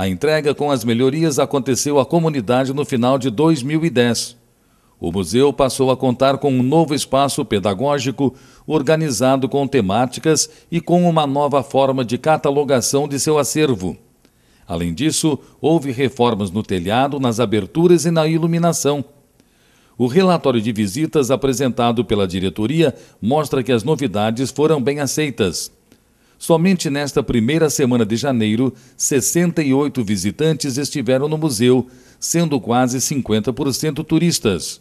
A entrega com as melhorias aconteceu à comunidade no final de 2010. O museu passou a contar com um novo espaço pedagógico, organizado com temáticas e com uma nova forma de catalogação de seu acervo. Além disso, houve reformas no telhado, nas aberturas e na iluminação. O relatório de visitas apresentado pela diretoria mostra que as novidades foram bem aceitas. Somente nesta primeira semana de janeiro, 68 visitantes estiveram no museu, sendo quase 50% turistas.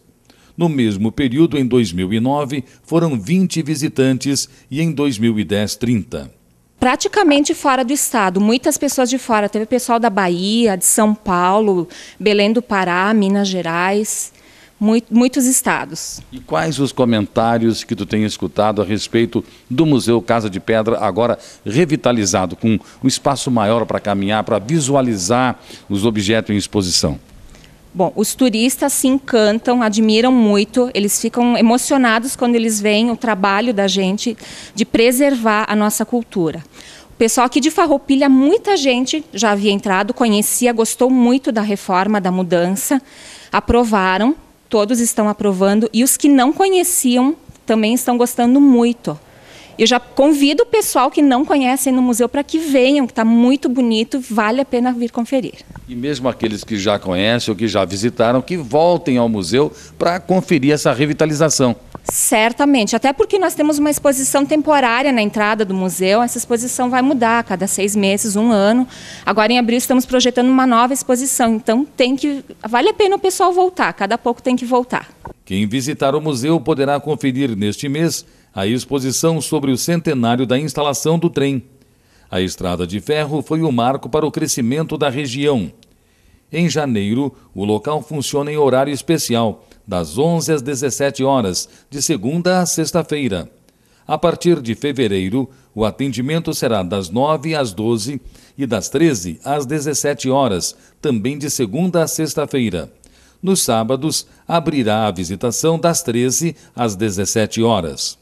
No mesmo período, em 2009, foram 20 visitantes e em 2010, 30 praticamente fora do estado. Muitas pessoas de fora. Teve pessoal da Bahia, de São Paulo, Belém do Pará, Minas Gerais muito, muitos estados. E quais os comentários que tu tem escutado a respeito do Museu Casa de Pedra, agora revitalizado, com um espaço maior para caminhar, para visualizar os objetos em exposição? Bom, os turistas se encantam, admiram muito, eles ficam emocionados quando eles veem o trabalho da gente de preservar a nossa cultura. O pessoal aqui de Farroupilha, muita gente já havia entrado, conhecia, gostou muito da reforma, da mudança, aprovaram, todos estão aprovando e os que não conheciam também estão gostando muito. Eu já convido o pessoal que não conhece no museu para que venham, que está muito bonito, vale a pena vir conferir. E mesmo aqueles que já conhecem ou que já visitaram, que voltem ao museu para conferir essa revitalização. Certamente, até porque nós temos uma exposição temporária na entrada do museu. Essa exposição vai mudar a cada seis meses, um ano. Agora, em abril, estamos projetando uma nova exposição. Então, tem que vale a pena o pessoal voltar. Cada pouco tem que voltar. Quem visitar o museu poderá conferir neste mês a exposição sobre o centenário da instalação do trem. A estrada de ferro foi o marco para o crescimento da região. Em janeiro, o local funciona em horário especial, das 11 às 17 horas, de segunda a sexta-feira. A partir de fevereiro, o atendimento será das 9 às 12 e das 13 às 17 horas, também de segunda a sexta-feira. Nos sábados, abrirá a visitação das 13 às 17 horas.